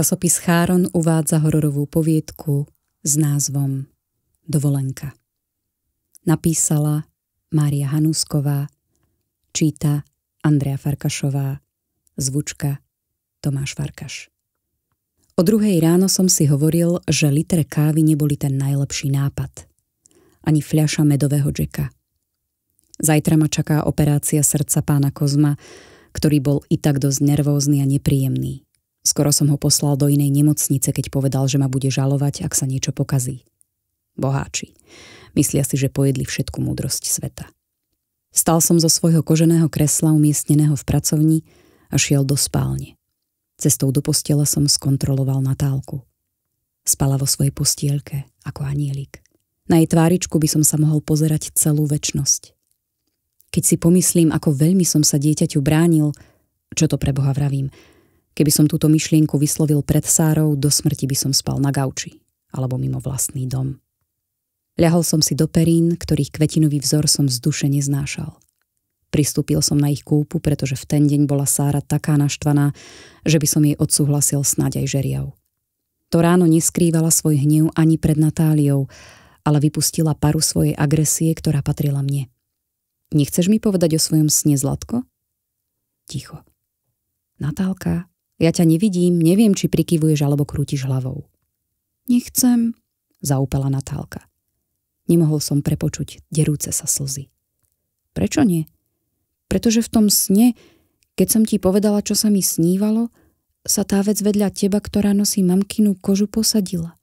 Časopis Cháron uvádza hororovú poviedku s názvom Dovolenka. Napísala Mária Hanúsková, číta Andrea Farkašová, zvučka Tomáš Farkaš. O druhej ráno som si hovoril, že liter kávy neboli ten najlepší nápad. Ani fľaša medového džeka. Zajtra ma čaká operácia srdca pána Kozma, ktorý bol i tak dosť nervózny a nepríjemný. Skoro som ho poslal do inej nemocnice, keď povedal, že ma bude žalovať, ak sa niečo pokazí. Boháči. Myslia si, že pojedli všetku múdrosť sveta. Stal som zo svojho koženého kresla umiestneného v pracovni a šiel do spálne. Cestou do postela som skontroloval Natálku. Spala vo svojej postielke, ako anielik. Na jej tváričku by som sa mohol pozerať celú väčnosť. Keď si pomyslím, ako veľmi som sa dieťaťu bránil, čo to pre Boha vravím – Keby som túto myšlienku vyslovil pred Sárou, do smrti by som spal na gauči alebo mimo vlastný dom. Ľahol som si do perín, ktorých kvetinový vzor som z duše neznášal. Pristúpil som na ich kúpu, pretože v ten deň bola Sára taká naštvaná, že by som jej odsúhlasil snáď aj žeriav. To ráno neskrývala svoj hnev ani pred Natáliou, ale vypustila paru svojej agresie, ktorá patrila mne. Nechceš mi povedať o svojom sne, Zlatko? Ticho. Natálka ja ťa nevidím, neviem, či prikyvuješ alebo krútiš hlavou. Nechcem, zaúpala Natálka. Nemohol som prepočuť derúce sa slzy. Prečo nie? Pretože v tom sne, keď som ti povedala, čo sa mi snívalo, sa tá vec vedľa teba, ktorá nosí mamkinu kožu, posadila.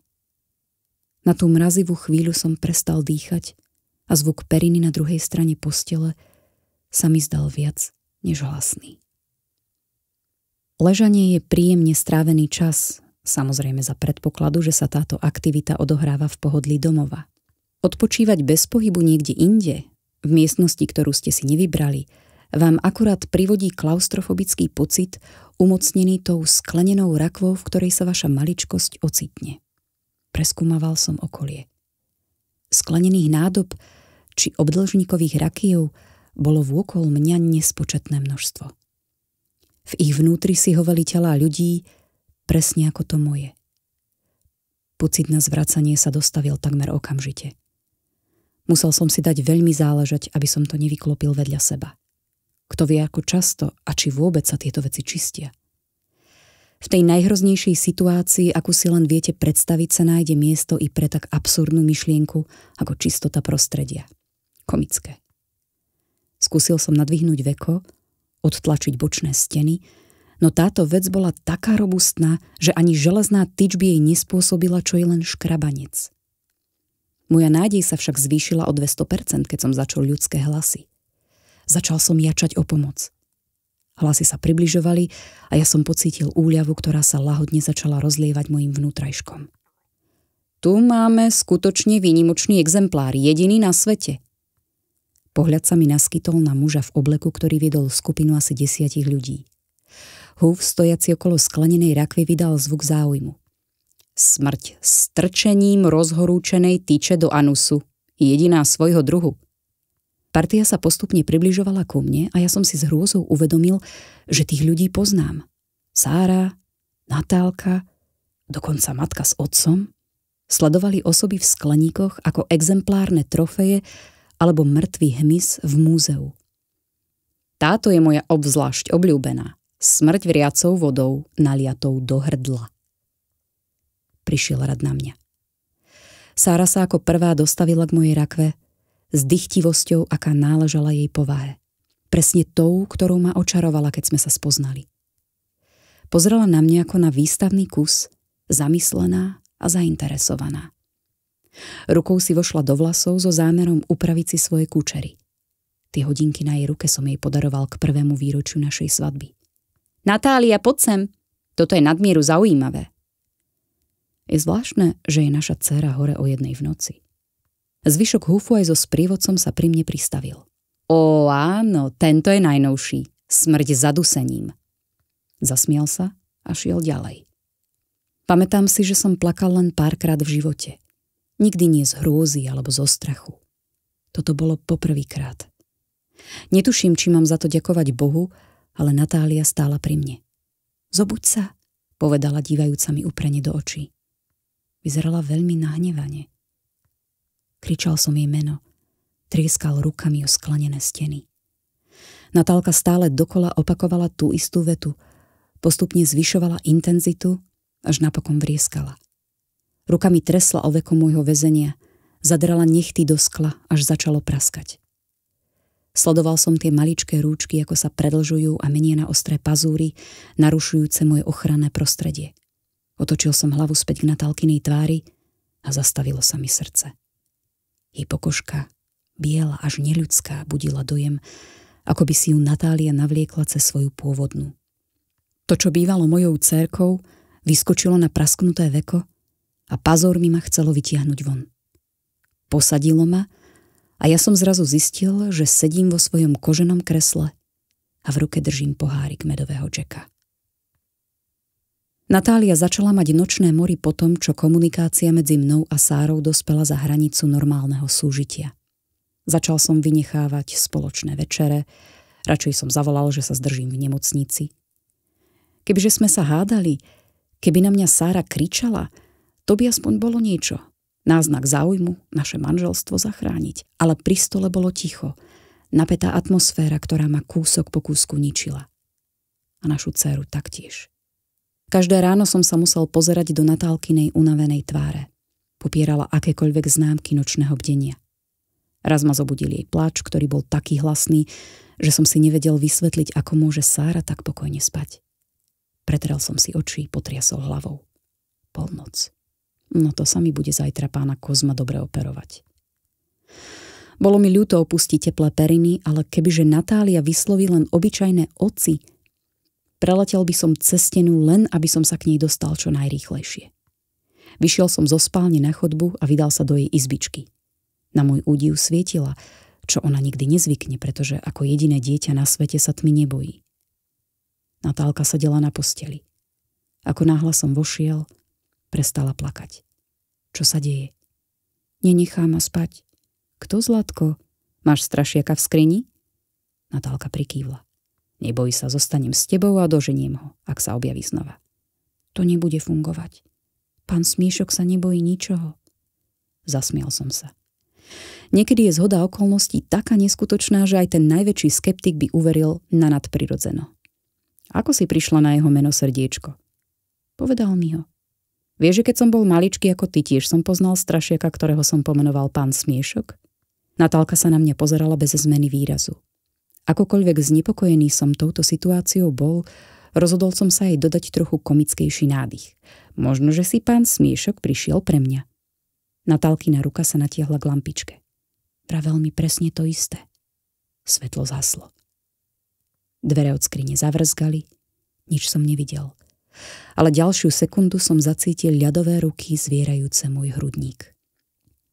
Na tú mrazivú chvíľu som prestal dýchať a zvuk periny na druhej strane postele sa mi zdal viac než hlasný. Ležanie je príjemne strávený čas, samozrejme za predpokladu, že sa táto aktivita odohráva v pohodlí domova. Odpočívať bez pohybu niekde inde, v miestnosti, ktorú ste si nevybrali, vám akurát privodí klaustrofobický pocit, umocnený tou sklenenou rakvou, v ktorej sa vaša maličkosť ocitne. Preskúmaval som okolie. Sklenených nádob či obdlžníkových rakiev bolo vôkol mňa nespočetné množstvo. V ich vnútri si hovali telá ľudí, presne ako to moje. Pocit na zvracanie sa dostavil takmer okamžite. Musel som si dať veľmi záležať, aby som to nevyklopil vedľa seba. Kto vie, ako často a či vôbec sa tieto veci čistia. V tej najhroznejšej situácii, akú si len viete predstaviť, sa nájde miesto i pre tak absurdnú myšlienku ako čistota prostredia. Komické. Skúsil som nadvihnúť veko odtlačiť bočné steny, no táto vec bola taká robustná, že ani železná tyč by jej nespôsobila čo je len škrabanec. Moja nádej sa však zvýšila o 200%, keď som začal ľudské hlasy. Začal som jačať o pomoc. Hlasy sa približovali a ja som pocítil úľavu, ktorá sa lahodne začala rozlievať mojim vnútrajškom. Tu máme skutočne výnimočný exemplár, jediný na svete – Pohľad sa mi naskytol na muža v obleku, ktorý viedol skupinu asi desiatich ľudí. Húf, stojaci okolo sklenenej rakvy, vydal zvuk záujmu. Smrť s trčením rozhorúčenej tyče do anusu. Jediná svojho druhu. Partia sa postupne približovala ku mne a ja som si s hrôzou uvedomil, že tých ľudí poznám. Sára, Natálka, dokonca matka s otcom. Sledovali osoby v skleníkoch ako exemplárne trofeje alebo mŕtvý hmyz v múzeu. Táto je moja obzvlášť obľúbená. Smrť vriacou vodou naliatou do hrdla. Prišiel rad na mňa. Sára sa ako prvá dostavila k mojej rakve s dychtivosťou, aká náležala jej povahe. Presne tou, ktorou ma očarovala, keď sme sa spoznali. Pozrela na mňa ako na výstavný kus, zamyslená a zainteresovaná. Rukou si vošla do vlasov so zámerom upraviť si svoje kúčery. Tie hodinky na jej ruke som jej podaroval k prvému výročiu našej svadby. Natália, poď sem! Toto je nadmieru zaujímavé. Je zvláštne, že je naša dcera hore o jednej v noci. Zvyšok hufu aj so sprievodcom sa pri mne pristavil. O áno, tento je najnovší. Smrť zadusením. Zasmial sa a šiel ďalej. Pamätám si, že som plakal len párkrát v živote. Nikdy nie z hrôzy alebo zo strachu. Toto bolo poprvýkrát. Netuším, či mám za to ďakovať Bohu, ale Natália stála pri mne. Zobuď sa, povedala dívajúca mi uprene do očí. Vyzerala veľmi nahnevane. Kričal som jej meno. Trieskal rukami o sklanené steny. Natálka stále dokola opakovala tú istú vetu. Postupne zvyšovala intenzitu, až napokon vrieskala. Rukami tresla o veko môjho väzenia, zadrala nechty do skla, až začalo praskať. Sledoval som tie maličké rúčky, ako sa predlžujú a menia na ostré pazúry, narušujúce moje ochranné prostredie. Otočil som hlavu späť k Natalkinej tvári a zastavilo sa mi srdce. Jej pokožka, biela až neľudská, budila dojem, ako by si ju Natália navliekla cez svoju pôvodnú. To, čo bývalo mojou cérkou, vyskočilo na prasknuté veko a mi ma chcelo vytiahnuť von. Posadilo ma a ja som zrazu zistil, že sedím vo svojom koženom kresle a v ruke držím pohárik medového džeka. Natália začala mať nočné mori po tom, čo komunikácia medzi mnou a Sárou dospela za hranicu normálneho súžitia. Začal som vynechávať spoločné večere, radšej som zavolal, že sa zdržím v nemocnici. Kebyže sme sa hádali, keby na mňa Sára kričala – to by aspoň bolo niečo. Náznak záujmu naše manželstvo zachrániť. Ale pri stole bolo ticho. Napätá atmosféra, ktorá ma kúsok po kúsku ničila. A našu dceru taktiež. Každé ráno som sa musel pozerať do Natálkinej unavenej tváre. Popierala akékoľvek známky nočného bdenia. Raz ma zobudil jej pláč, ktorý bol taký hlasný, že som si nevedel vysvetliť, ako môže Sára tak pokojne spať. Pretrel som si oči, potriasol hlavou. Polnoc. No to sa mi bude zajtra pána Kozma dobre operovať. Bolo mi ľúto opustiť teplé periny, ale kebyže Natália vysloví len obyčajné oci, preletel by som cez stenu len, aby som sa k nej dostal čo najrýchlejšie. Vyšiel som zo spálne na chodbu a vydal sa do jej izbičky. Na môj údiv svietila, čo ona nikdy nezvykne, pretože ako jediné dieťa na svete sa tmy nebojí. Natálka sedela na posteli. Ako náhle som vošiel, Prestala plakať. Čo sa deje? Nenechá ma spať. Kto, Zlatko? Máš strašiaka v skrini? Natálka prikývla. Neboj sa, zostanem s tebou a doženiem ho, ak sa objaví znova. To nebude fungovať. Pán Smiešok sa nebojí ničoho. Zasmial som sa. Niekedy je zhoda okolností taká neskutočná, že aj ten najväčší skeptik by uveril na nadprirodzeno. Ako si prišla na jeho meno srdiečko? Povedal mi ho. Vieš, že keď som bol maličký ako ty tiež, som poznal strašiaka, ktorého som pomenoval pán Smiešok? Natálka sa na mňa pozerala bez zmeny výrazu. Akokoľvek znepokojený som touto situáciou bol, rozhodol som sa jej dodať trochu komickejší nádych. Možno, že si pán Smiešok prišiel pre mňa. Natálkina ruka sa natiahla k lampičke. Pravel mi presne to isté. Svetlo zaslo. Dvere od skrine zavrzgali, nič som nevidel – ale ďalšiu sekundu som zacítil ľadové ruky zvierajúce môj hrudník.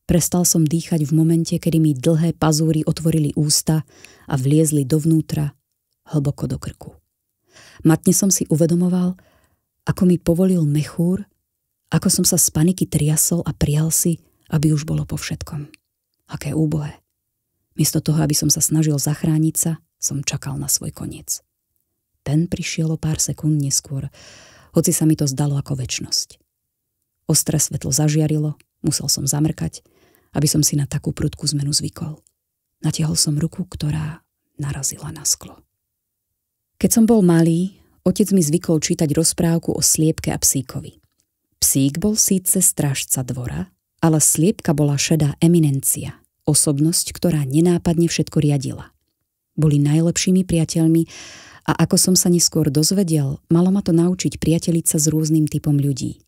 Prestal som dýchať v momente, kedy mi dlhé pazúry otvorili ústa a vliezli dovnútra, hlboko do krku. Matne som si uvedomoval, ako mi povolil mechúr, ako som sa z paniky triasol a prial si, aby už bolo po všetkom. Aké úbohe. Miesto toho, aby som sa snažil zachrániť sa, som čakal na svoj koniec. Ten prišiel o pár sekúnd neskôr hoci sa mi to zdalo ako väčnosť. Ostré svetlo zažiarilo, musel som zamrkať, aby som si na takú prudkú zmenu zvykol. Natiahol som ruku, ktorá narazila na sklo. Keď som bol malý, otec mi zvykol čítať rozprávku o sliepke a psíkovi. Psík bol síce strážca dvora, ale sliepka bola šedá eminencia, osobnosť, ktorá nenápadne všetko riadila. Boli najlepšími priateľmi a ako som sa neskôr dozvedel, malo ma to naučiť priateliť sa s rôznym typom ľudí.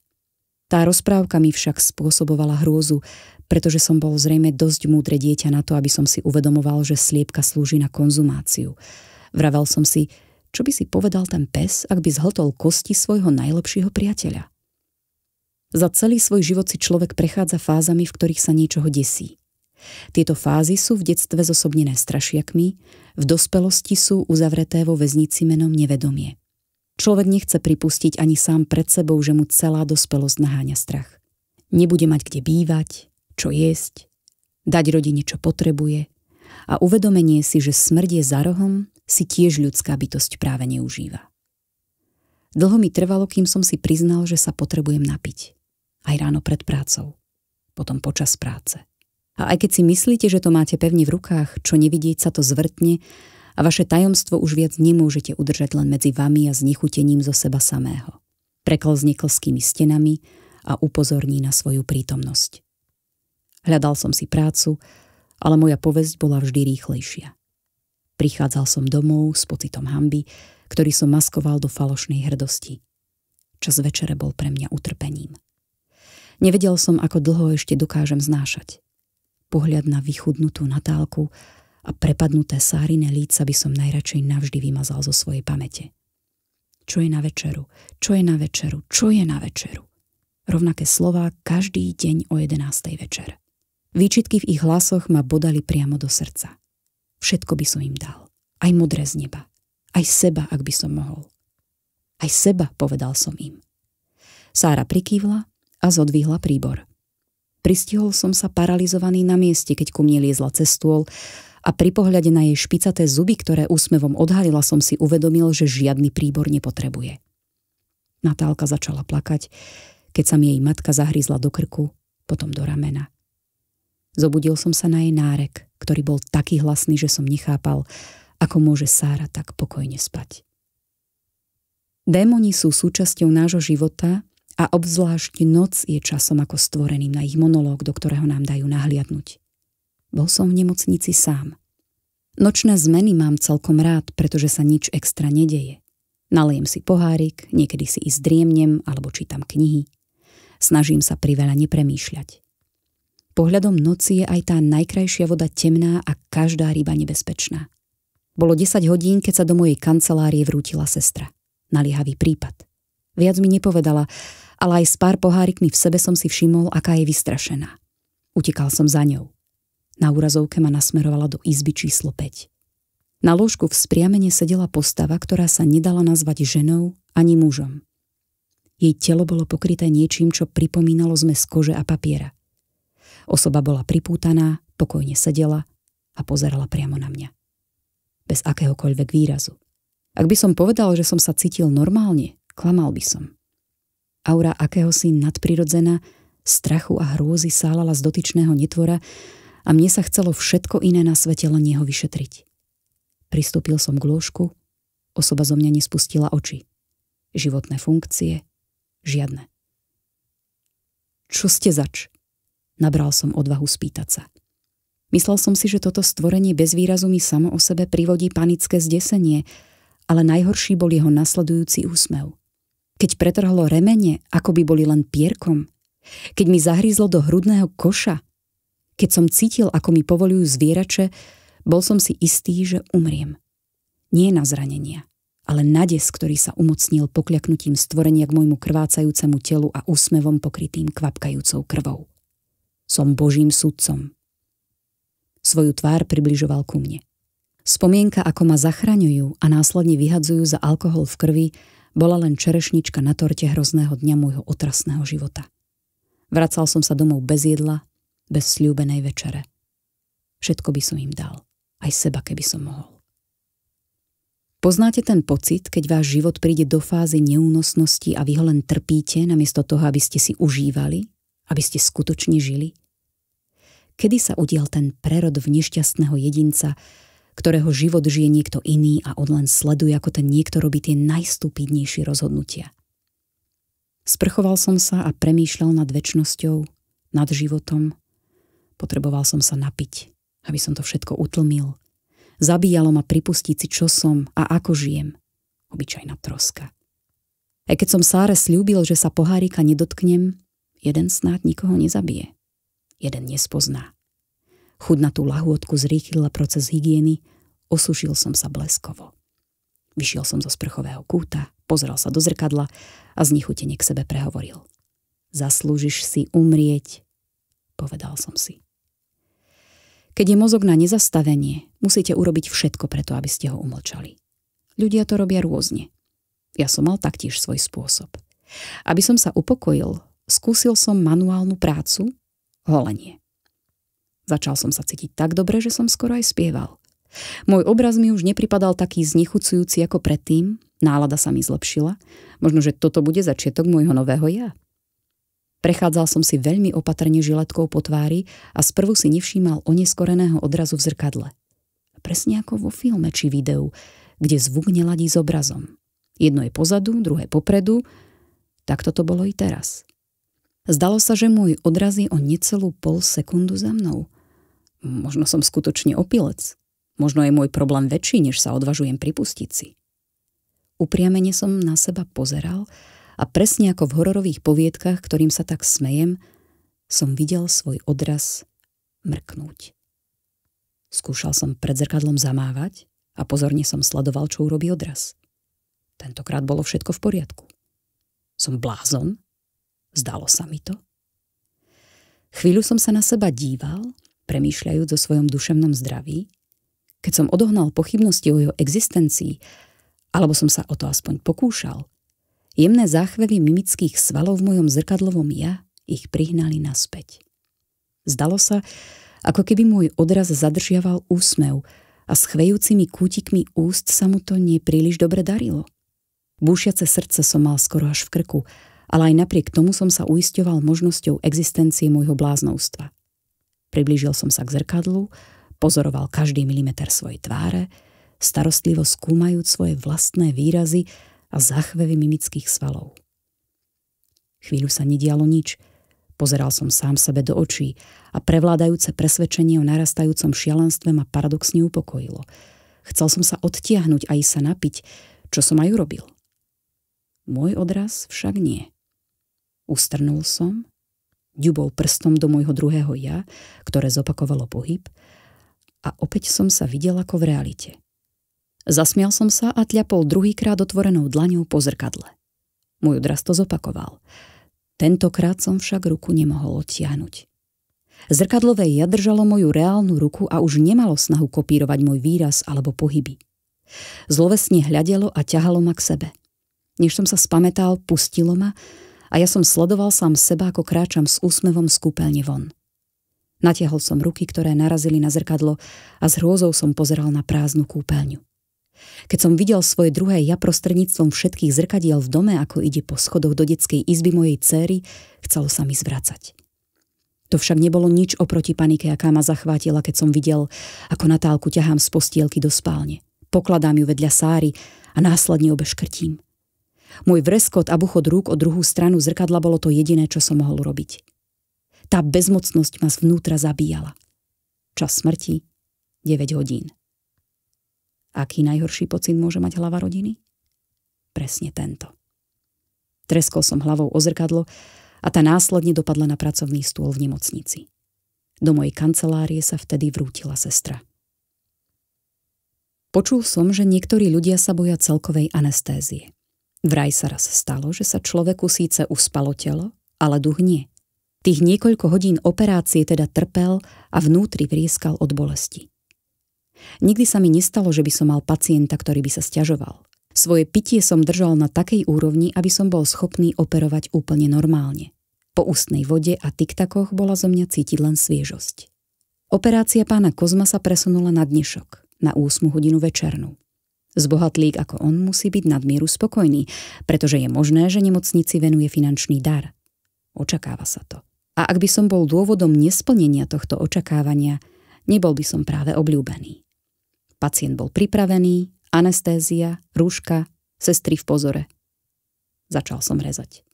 Tá rozprávka mi však spôsobovala hrôzu, pretože som bol zrejme dosť múdre dieťa na to, aby som si uvedomoval, že sliepka slúži na konzumáciu. Vravel som si, čo by si povedal ten pes, ak by zhltol kosti svojho najlepšieho priateľa. Za celý svoj život si človek prechádza fázami, v ktorých sa niečoho desí. Tieto fázy sú v detstve zosobnené strašiakmi, v dospelosti sú uzavreté vo väznici menom nevedomie. Človek nechce pripustiť ani sám pred sebou, že mu celá dospelosť naháňa strach. Nebude mať kde bývať, čo jesť, dať rodine, čo potrebuje a uvedomenie si, že smrť je za rohom, si tiež ľudská bytosť práve neužíva. Dlho mi trvalo, kým som si priznal, že sa potrebujem napiť. Aj ráno pred prácou, potom počas práce. A aj keď si myslíte, že to máte pevne v rukách, čo nevidieť sa to zvrtne a vaše tajomstvo už viac nemôžete udržať len medzi vami a znechutením zo seba samého. Preklzne klskými stenami a upozorní na svoju prítomnosť. Hľadal som si prácu, ale moja povesť bola vždy rýchlejšia. Prichádzal som domov s pocitom hamby, ktorý som maskoval do falošnej hrdosti. Čas večere bol pre mňa utrpením. Nevedel som, ako dlho ešte dokážem znášať pohľad na vychudnutú Natálku a prepadnuté sárine líca by som najradšej navždy vymazal zo svojej pamäte. Čo je na večeru? Čo je na večeru? Čo je na večeru? Rovnaké slová každý deň o 11. večer. Výčitky v ich hlasoch ma bodali priamo do srdca. Všetko by som im dal. Aj modré z neba. Aj seba, ak by som mohol. Aj seba, povedal som im. Sára prikývla a zodvihla príbor. Pristihol som sa paralizovaný na mieste, keď ku mne liezla cez stôl a pri pohľade na jej špicaté zuby, ktoré úsmevom odhalila, som si uvedomil, že žiadny príbor nepotrebuje. Natálka začala plakať, keď sa mi jej matka zahryzla do krku, potom do ramena. Zobudil som sa na jej nárek, ktorý bol taký hlasný, že som nechápal, ako môže Sára tak pokojne spať. Démoni sú súčasťou nášho života a obzvlášť noc je časom ako stvoreným na ich monológ, do ktorého nám dajú nahliadnúť. Bol som v nemocnici sám. Nočné zmeny mám celkom rád, pretože sa nič extra nedeje. Nalejem si pohárik, niekedy si i zdriemnem alebo čítam knihy. Snažím sa priveľa nepremýšľať. Pohľadom noci je aj tá najkrajšia voda temná a každá ryba nebezpečná. Bolo 10 hodín, keď sa do mojej kancelárie vrútila sestra. Naliehavý prípad. Viac mi nepovedala, ale aj s pár pohárikmi v sebe som si všimol, aká je vystrašená. Utekal som za ňou. Na úrazovke ma nasmerovala do izby číslo 5. Na lôžku v spriamene sedela postava, ktorá sa nedala nazvať ženou ani mužom. Jej telo bolo pokryté niečím, čo pripomínalo zmes kože a papiera. Osoba bola pripútaná, pokojne sedela a pozerala priamo na mňa. Bez akéhokoľvek výrazu. Ak by som povedal, že som sa cítil normálne, klamal by som. Aura akéhosi nadprirodzená, strachu a hrôzy sálala z dotyčného netvora a mne sa chcelo všetko iné na svete len jeho vyšetriť. Pristúpil som k lôžku, osoba zo mňa nespustila oči. Životné funkcie? Žiadne. Čo ste zač? Nabral som odvahu spýtať sa. Myslel som si, že toto stvorenie bez výrazu mi samo o sebe privodí panické zdesenie, ale najhorší bol jeho nasledujúci úsmev. Keď pretrhlo remene, ako by boli len pierkom. Keď mi zahryzlo do hrudného koša. Keď som cítil, ako mi povolujú zvierače, bol som si istý, že umriem. Nie na zranenia, ale na des, ktorý sa umocnil pokľaknutím stvorenia k môjmu krvácajúcemu telu a úsmevom pokrytým kvapkajúcou krvou. Som božím sudcom. Svoju tvár približoval ku mne. Spomienka, ako ma zachraňujú a následne vyhadzujú za alkohol v krvi, bola len čerešnička na torte hrozného dňa môjho otrasného života. Vracal som sa domov bez jedla, bez sľúbenej večere. Všetko by som im dal, aj seba, keby som mohol. Poznáte ten pocit, keď váš život príde do fázy neúnosnosti a vy ho len trpíte, namiesto toho, aby ste si užívali, aby ste skutočne žili? Kedy sa udial ten prerod v nešťastného jedinca, ktorého život žije niekto iný a on len sleduje, ako ten niekto robí tie najstupidnejšie rozhodnutia. Sprchoval som sa a premýšľal nad väčšnosťou, nad životom. Potreboval som sa napiť, aby som to všetko utlmil. Zabíjalo ma pripustiť si, čo som a ako žijem. Obyčajná troska. A keď som Sáre slúbil, že sa pohárika nedotknem, jeden snáď nikoho nezabije. Jeden nespozná. Chud na tú lahôdku zrýchlila proces hygieny, osušil som sa bleskovo. Vyšiel som zo sprchového kúta, pozrel sa do zrkadla a znechutene k sebe prehovoril. Zaslúžiš si umrieť, povedal som si. Keď je mozog na nezastavenie, musíte urobiť všetko preto, aby ste ho umlčali. Ľudia to robia rôzne. Ja som mal taktiež svoj spôsob. Aby som sa upokojil, skúsil som manuálnu prácu, holenie. Začal som sa cítiť tak dobre, že som skoro aj spieval. Môj obraz mi už nepripadal taký znechucujúci ako predtým, nálada sa mi zlepšila, možno, že toto bude začiatok môjho nového ja. Prechádzal som si veľmi opatrne žiletkou po tvári a sprvu si nevšímal oneskoreného odrazu v zrkadle. Presne ako vo filme či videu, kde zvuk neladí s obrazom. Jedno je pozadu, druhé popredu, tak toto bolo i teraz. Zdalo sa, že môj odraz je o necelú pol sekundu za mnou – Možno som skutočne opilec. Možno je môj problém väčší, než sa odvažujem pripustiť si. Upriamene som na seba pozeral a presne ako v hororových poviedkach, ktorým sa tak smejem, som videl svoj odraz mrknúť. Skúšal som pred zrkadlom zamávať a pozorne som sledoval, čo urobí odraz. Tentokrát bolo všetko v poriadku. Som blázon? Zdalo sa mi to. Chvíľu som sa na seba díval premýšľajúc o svojom duševnom zdraví, keď som odohnal pochybnosti o jeho existencii, alebo som sa o to aspoň pokúšal, jemné záchvevy mimických svalov v mojom zrkadlovom ja ich prihnali naspäť. Zdalo sa, ako keby môj odraz zadržiaval úsmev a s chvejúcimi kútikmi úst sa mu to nepríliš dobre darilo. Búšiace srdce som mal skoro až v krku, ale aj napriek tomu som sa uisťoval možnosťou existencie môjho bláznovstva. Priblížil som sa k zrkadlu, pozoroval každý milimeter svojej tváre, starostlivo skúmajúc svoje vlastné výrazy a zachvevy mimických svalov. Chvíľu sa nedialo nič, pozeral som sám sebe do očí a prevládajúce presvedčenie o narastajúcom šialenstve ma paradoxne upokojilo. Chcel som sa odtiahnuť a ísť sa napiť, čo som aj urobil. Môj odraz však nie. Ustrnul som ďubol prstom do môjho druhého ja, ktoré zopakovalo pohyb, a opäť som sa videl ako v realite. Zasmial som sa a tľapol druhýkrát otvorenou dlaňou po zrkadle. Môj odraz to zopakoval. Tentokrát som však ruku nemohol odtiahnuť. Zrkadlové ja držalo moju reálnu ruku a už nemalo snahu kopírovať môj výraz alebo pohyby. Zlovesne hľadelo a ťahalo ma k sebe. Než som sa spametal, pustilo ma a ja som sledoval sám seba, ako kráčam s úsmevom z kúpeľne von. Natiahol som ruky, ktoré narazili na zrkadlo a s hrôzou som pozeral na prázdnu kúpeľňu. Keď som videl svoje druhé ja prostredníctvom všetkých zrkadiel v dome, ako ide po schodoch do detskej izby mojej céry, chcelo sa mi zvracať. To však nebolo nič oproti panike, aká ma zachvátila, keď som videl, ako Natálku ťahám z postielky do spálne. Pokladám ju vedľa Sári a následne obeškrtím. škrtím. Môj vreskot a buchod rúk o druhú stranu zrkadla bolo to jediné, čo som mohol robiť. Tá bezmocnosť ma zvnútra zabíjala. Čas smrti 9 hodín. Aký najhorší pocit môže mať hlava rodiny? Presne tento. Treskol som hlavou o zrkadlo a tá následne dopadla na pracovný stôl v nemocnici. Do mojej kancelárie sa vtedy vrútila sestra. Počul som, že niektorí ľudia sa boja celkovej anestézie. Vraj sa raz stalo, že sa človeku síce uspalo telo, ale duch nie. Tých niekoľko hodín operácie teda trpel a vnútri vrieskal od bolesti. Nikdy sa mi nestalo, že by som mal pacienta, ktorý by sa stiažoval. Svoje pitie som držal na takej úrovni, aby som bol schopný operovať úplne normálne. Po ústnej vode a tiktakoch bola zo mňa cítiť len sviežosť. Operácia pána Kozma sa presunula na dnešok, na 8 hodinu večernú. Zbohatlík ako on musí byť nadmieru spokojný, pretože je možné, že nemocnici venuje finančný dar. Očakáva sa to. A ak by som bol dôvodom nesplnenia tohto očakávania, nebol by som práve obľúbený. Pacient bol pripravený, anestézia, rúška, sestry v pozore. Začal som rezať.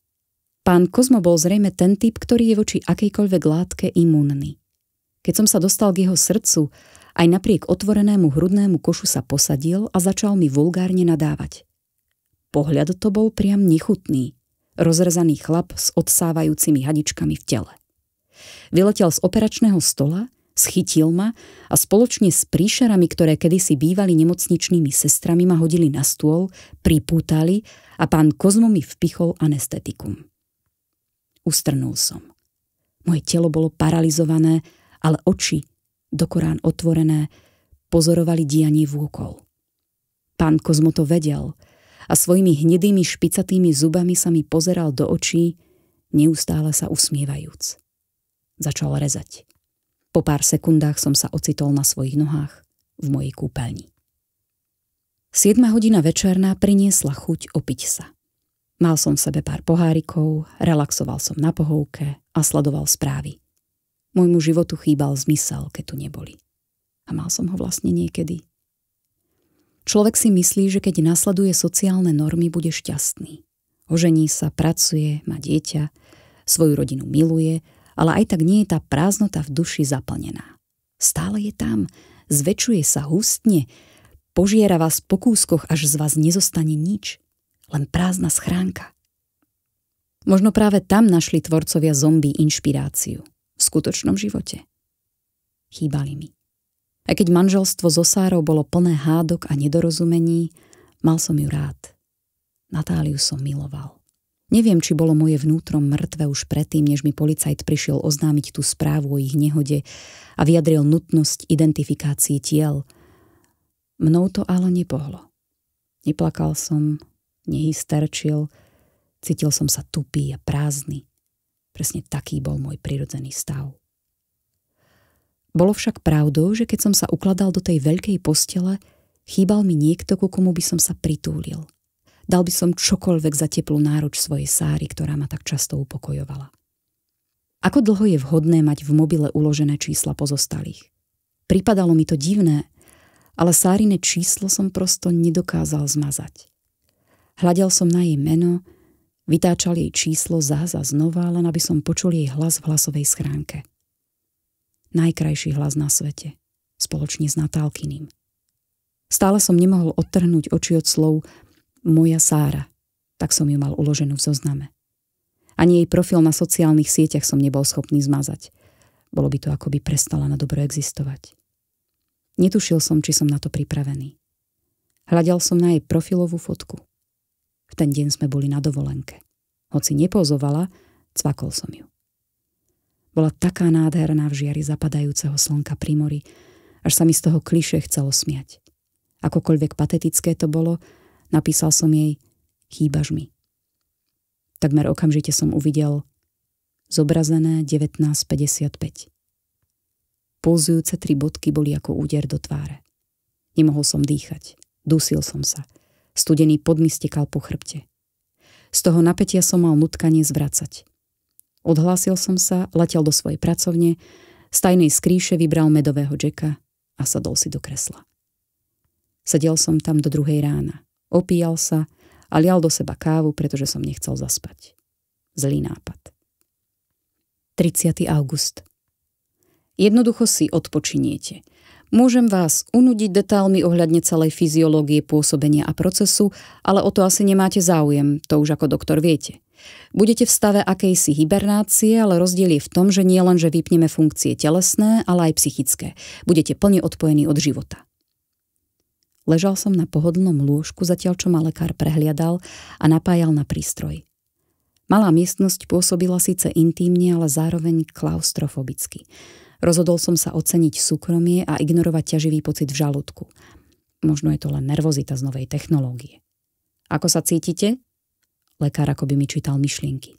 Pán Kozmo bol zrejme ten typ, ktorý je voči akejkoľvek látke imúnny. Keď som sa dostal k jeho srdcu, aj napriek otvorenému hrudnému košu sa posadil a začal mi vulgárne nadávať. Pohľad to bol priam nechutný, rozrezaný chlap s odsávajúcimi hadičkami v tele. Vyletel z operačného stola, schytil ma a spoločne s príšerami, ktoré kedysi bývali nemocničnými sestrami, ma hodili na stôl, pripútali a pán Kozmo mi vpichol anestetikum. Ustrnul som. Moje telo bolo paralizované, ale oči dokorán otvorené, pozorovali dianie vôkol. Pán Kozmo to vedel a svojimi hnedými špicatými zubami sa mi pozeral do očí, neustále sa usmievajúc. Začal rezať. Po pár sekundách som sa ocitol na svojich nohách v mojej kúpeľni. 7 hodina večerná priniesla chuť opiť sa. Mal som v sebe pár pohárikov, relaxoval som na pohovke a sledoval správy. Môjmu životu chýbal zmysel, keď tu neboli. A mal som ho vlastne niekedy. Človek si myslí, že keď nasleduje sociálne normy, bude šťastný. Ožení sa, pracuje, má dieťa, svoju rodinu miluje, ale aj tak nie je tá prázdnota v duši zaplnená. Stále je tam, zväčšuje sa hustne, požiera vás po kúskoch, až z vás nezostane nič, len prázdna schránka. Možno práve tam našli tvorcovia zombie inšpiráciu v skutočnom živote. Chýbali mi. A keď manželstvo so Sárou bolo plné hádok a nedorozumení, mal som ju rád. Natáliu som miloval. Neviem, či bolo moje vnútro mŕtve už predtým, než mi policajt prišiel oznámiť tú správu o ich nehode a vyjadril nutnosť identifikácie tiel. Mnou to ale nepohlo. Neplakal som, nehysterčil, cítil som sa tupý a prázdny. Presne taký bol môj prirodzený stav. Bolo však pravdou, že keď som sa ukladal do tej veľkej postele, chýbal mi niekto, ku komu by som sa pritúlil. Dal by som čokoľvek za teplú nároč svojej sáry, ktorá ma tak často upokojovala. Ako dlho je vhodné mať v mobile uložené čísla pozostalých? Pripadalo mi to divné, ale Sárine číslo som prosto nedokázal zmazať. Hľadel som na jej meno, Vytáčal jej číslo zás a znova, len aby som počul jej hlas v hlasovej schránke. Najkrajší hlas na svete, spoločne s Natálkyným. Stále som nemohol odtrhnúť oči od slov Moja Sára, tak som ju mal uloženú v zozname. Ani jej profil na sociálnych sieťach som nebol schopný zmazať. Bolo by to, ako by prestala na dobro existovať. Netušil som, či som na to pripravený. Hľadal som na jej profilovú fotku. V ten deň sme boli na dovolenke. Hoci nepozovala, cvakol som ju. Bola taká nádherná v žiari zapadajúceho slnka pri mori, až sa mi z toho kliše chcelo smiať. Akokoľvek patetické to bolo, napísal som jej Chýbaš mi. Takmer okamžite som uvidel zobrazené 1955. Pulzujúce tri bodky boli ako úder do tváre. Nemohol som dýchať. Dusil som sa – Studený pod mi stekal po chrbte. Z toho napätia som mal nutkanie zvracať. Odhlásil som sa, letel do svojej pracovne, z tajnej skríše vybral medového džeka a sadol si do kresla. Sedel som tam do druhej rána. Opíjal sa a lial do seba kávu, pretože som nechcel zaspať. Zlý nápad. 30. august Jednoducho si odpočiniete – Môžem vás unudiť detálmi ohľadne celej fyziológie pôsobenia a procesu, ale o to asi nemáte záujem, to už ako doktor viete. Budete v stave akejsi hibernácie, ale rozdiel je v tom, že nie len, že vypneme funkcie telesné, ale aj psychické. Budete plne odpojení od života. Ležal som na pohodlnom lôžku, zatiaľ čo ma lekár prehliadal a napájal na prístroj. Malá miestnosť pôsobila síce intímne, ale zároveň klaustrofobicky. Rozhodol som sa oceniť súkromie a ignorovať ťaživý pocit v žalúdku. Možno je to len nervozita z novej technológie. Ako sa cítite? Lekár ako by mi čítal myšlienky.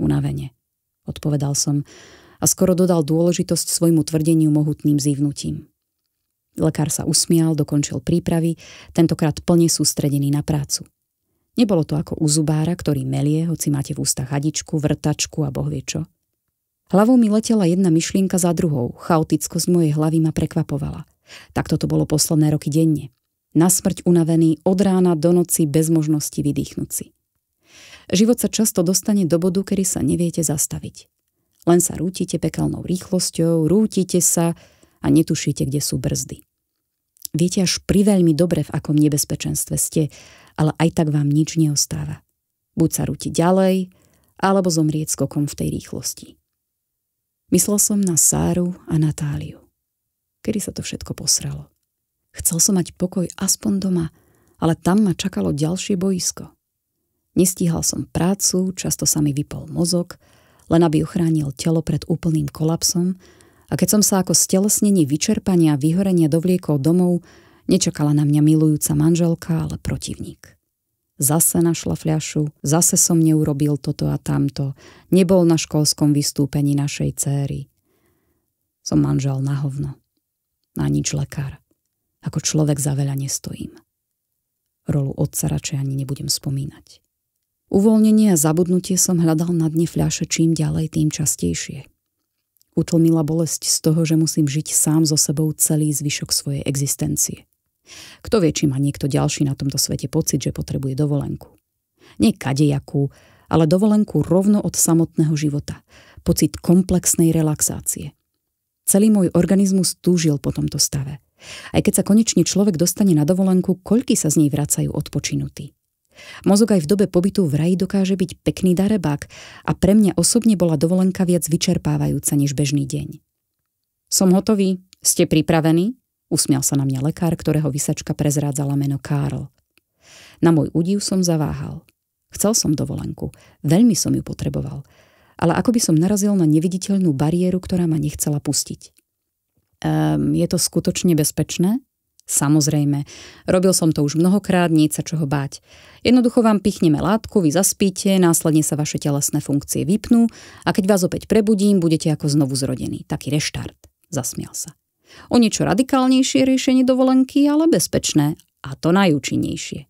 Unavene, odpovedal som a skoro dodal dôležitosť svojmu tvrdeniu mohutným zívnutím. Lekár sa usmial, dokončil prípravy, tentokrát plne sústredený na prácu. Nebolo to ako u zubára, ktorý melie, hoci máte v ústach hadičku, vrtačku a bohviečo. čo. Hlavou mi letela jedna myšlienka za druhou, chaotickosť mojej hlavy ma prekvapovala. Takto to bolo posledné roky denne. Na smrť unavený, od rána do noci bez možnosti vydýchnuť si. Život sa často dostane do bodu, kedy sa neviete zastaviť. Len sa rútite pekelnou rýchlosťou, rútite sa a netušíte, kde sú brzdy. Viete až veľmi dobre, v akom nebezpečenstve ste, ale aj tak vám nič neostáva. Buď sa rúti ďalej, alebo zomrieť skokom v tej rýchlosti. Myslel som na Sáru a Natáliu. Kedy sa to všetko posralo? Chcel som mať pokoj aspoň doma, ale tam ma čakalo ďalšie boisko. Nestíhal som prácu, často sa mi vypol mozog, len aby uchránil telo pred úplným kolapsom a keď som sa ako stelesnenie vyčerpania a vyhorenia dovliekol domov, nečakala na mňa milujúca manželka, ale protivník zase našla fľašu, zase som neurobil toto a tamto, nebol na školskom vystúpení našej céry. Som manžel na hovno, na nič lekár. Ako človek za veľa nestojím. Rolu otca radšej ani nebudem spomínať. Uvoľnenie a zabudnutie som hľadal na dne fľaše čím ďalej, tým častejšie. Utlmila bolesť z toho, že musím žiť sám so sebou celý zvyšok svojej existencie. Kto vie, či má niekto ďalší na tomto svete pocit, že potrebuje dovolenku. Nie kadejakú, ale dovolenku rovno od samotného života. Pocit komplexnej relaxácie. Celý môj organizmus túžil po tomto stave. Aj keď sa konečne človek dostane na dovolenku, koľky sa z nej vracajú odpočinutí. Mozog aj v dobe pobytu v raji dokáže byť pekný darebák a pre mňa osobne bola dovolenka viac vyčerpávajúca než bežný deň. Som hotový, ste pripravení? Usmial sa na mňa lekár, ktorého vysačka prezrádzala meno Karl. Na môj údiv som zaváhal. Chcel som dovolenku, veľmi som ju potreboval, ale ako by som narazil na neviditeľnú bariéru, ktorá ma nechcela pustiť. Ehm, je to skutočne bezpečné? Samozrejme, robil som to už mnohokrát, nie sa čoho báť. Jednoducho vám pichneme látku, vy zaspíte, následne sa vaše telesné funkcie vypnú a keď vás opäť prebudím, budete ako znovu zrodení. Taký reštart. Zasmial sa. O niečo radikálnejšie riešenie dovolenky, ale bezpečné a to najúčinnejšie.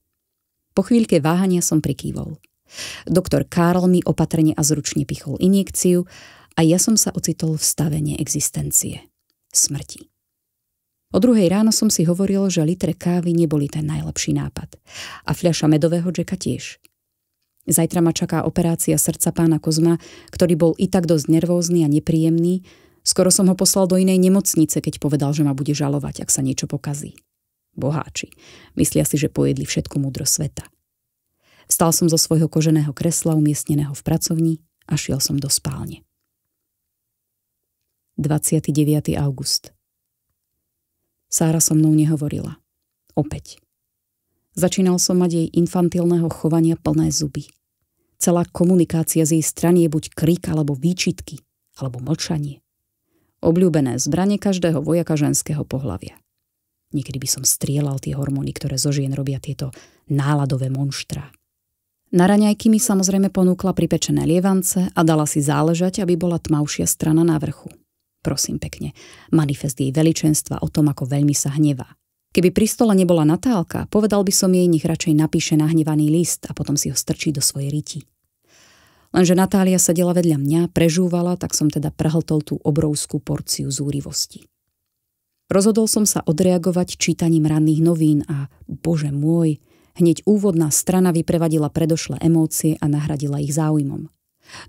Po chvíľke váhania som prikývol. Doktor Karl mi opatrne a zručne pichol injekciu a ja som sa ocitol v stave neexistencie. Smrti. O druhej ráno som si hovoril, že litre kávy neboli ten najlepší nápad. A fľaša medového džeka tiež. Zajtra ma čaká operácia srdca pána Kozma, ktorý bol i tak dosť nervózny a nepríjemný, Skoro som ho poslal do inej nemocnice, keď povedal, že ma bude žalovať, ak sa niečo pokazí. Boháči. Myslia si, že pojedli všetku múdro sveta. Vstal som zo svojho koženého kresla umiestneného v pracovni a šiel som do spálne. 29. august Sára so mnou nehovorila. Opäť. Začínal som mať jej infantilného chovania plné zuby. Celá komunikácia z jej strany je buď krik alebo výčitky, alebo mlčanie obľúbené zbranie každého vojaka ženského pohlavia. Niekedy by som strieľal tie hormóny, ktoré zo žien robia tieto náladové monštra. Na raňajky mi samozrejme ponúkla pripečené lievance a dala si záležať, aby bola tmavšia strana na vrchu. Prosím pekne, manifest jej veličenstva o tom, ako veľmi sa hnevá. Keby pri stole nebola Natálka, povedal by som jej, nech radšej napíše nahnevaný list a potom si ho strčí do svojej riti. Lenže Natália sedela vedľa mňa, prežúvala, tak som teda prehltol tú obrovskú porciu zúrivosti. Rozhodol som sa odreagovať čítaním ranných novín a, bože môj, hneď úvodná strana vyprevadila predošlé emócie a nahradila ich záujmom.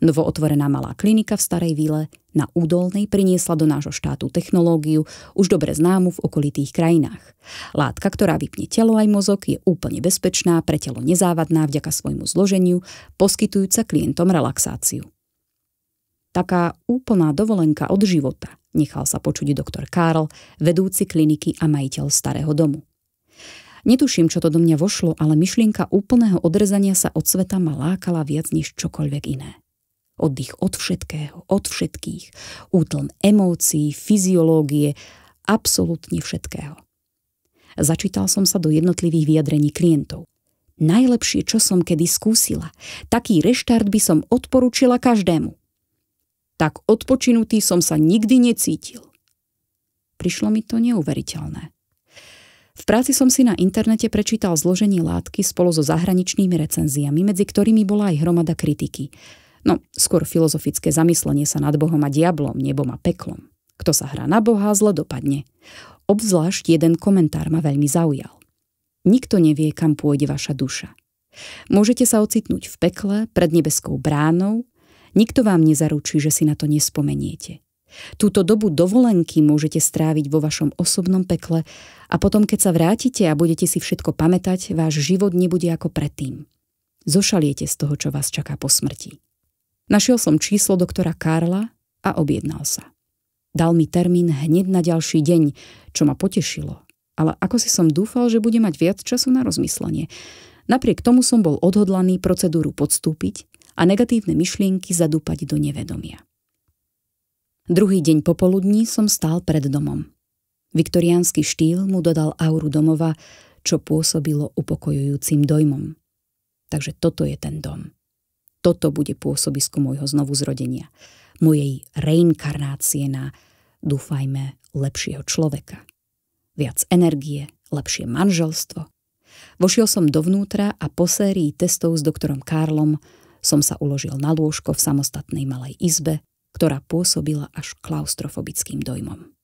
Novo otvorená malá klinika v Starej Vile na údolnej priniesla do nášho štátu technológiu, už dobre známu v okolitých krajinách. Látka, ktorá vypne telo aj mozog, je úplne bezpečná, pre telo nezávadná vďaka svojmu zloženiu, poskytujúca klientom relaxáciu. Taká úplná dovolenka od života, nechal sa počuť doktor Karl, vedúci kliniky a majiteľ starého domu. Netuším, čo to do mňa vošlo, ale myšlienka úplného odrezania sa od sveta ma lákala viac než čokoľvek iné. Oddych od všetkého, od všetkých, útln emócií, fyziológie, absolútne všetkého. Začítal som sa do jednotlivých vyjadrení klientov. Najlepšie, čo som kedy skúsila. Taký reštart by som odporúčila každému. Tak odpočinutý som sa nikdy necítil. Prišlo mi to neuveriteľné. V práci som si na internete prečítal zloženie látky spolu so zahraničnými recenziami, medzi ktorými bola aj hromada kritiky. No, skôr filozofické zamyslenie sa nad Bohom a diablom, nebom a peklom. Kto sa hrá na Boha, zle dopadne. Obzvlášť jeden komentár ma veľmi zaujal. Nikto nevie, kam pôjde vaša duša. Môžete sa ocitnúť v pekle, pred nebeskou bránou, nikto vám nezaručí, že si na to nespomeniete. Túto dobu dovolenky môžete stráviť vo vašom osobnom pekle a potom, keď sa vrátite a budete si všetko pamätať, váš život nebude ako predtým. Zošaliete z toho, čo vás čaká po smrti. Našiel som číslo doktora Karla a objednal sa. Dal mi termín hneď na ďalší deň, čo ma potešilo, ale ako si som dúfal, že bude mať viac času na rozmyslenie. Napriek tomu som bol odhodlaný procedúru podstúpiť a negatívne myšlienky zadúpať do nevedomia. Druhý deň popoludní som stál pred domom. Viktoriánsky štýl mu dodal auru domova, čo pôsobilo upokojujúcim dojmom. Takže toto je ten dom toto bude pôsobisko môjho znovu zrodenia, mojej reinkarnácie na, dúfajme, lepšieho človeka. Viac energie, lepšie manželstvo. Vošiel som dovnútra a po sérii testov s doktorom Karlom som sa uložil na lôžko v samostatnej malej izbe, ktorá pôsobila až klaustrofobickým dojmom.